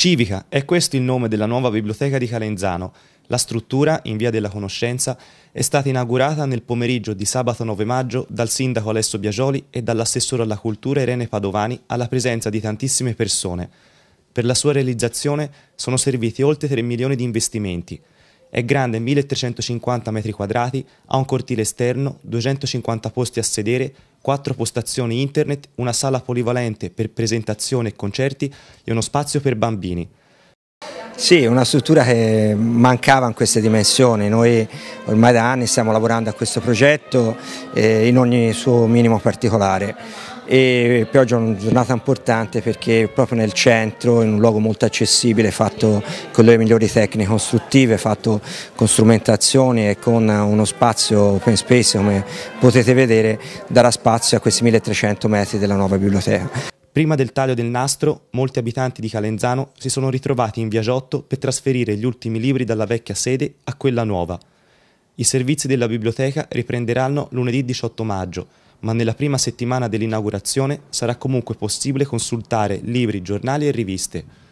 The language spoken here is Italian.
Civica, è questo il nome della nuova biblioteca di Calenzano. La struttura, in via della conoscenza, è stata inaugurata nel pomeriggio di sabato 9 maggio dal sindaco Alessio Biagioli e dall'assessore alla cultura Irene Padovani alla presenza di tantissime persone. Per la sua realizzazione sono serviti oltre 3 milioni di investimenti. È grande 1350 m2, ha un cortile esterno, 250 posti a sedere quattro postazioni internet, una sala polivalente per presentazioni e concerti e uno spazio per bambini. Sì, una struttura che mancava in queste dimensioni, noi ormai da anni stiamo lavorando a questo progetto eh, in ogni suo minimo particolare e per oggi è una giornata importante perché proprio nel centro, in un luogo molto accessibile, fatto con le migliori tecniche costruttive, fatto con strumentazioni e con uno spazio open space come potete vedere, darà spazio a questi 1300 metri della nuova biblioteca. Prima del taglio del nastro, molti abitanti di Calenzano si sono ritrovati in Via Giotto per trasferire gli ultimi libri dalla vecchia sede a quella nuova. I servizi della biblioteca riprenderanno lunedì 18 maggio, ma nella prima settimana dell'inaugurazione sarà comunque possibile consultare libri, giornali e riviste.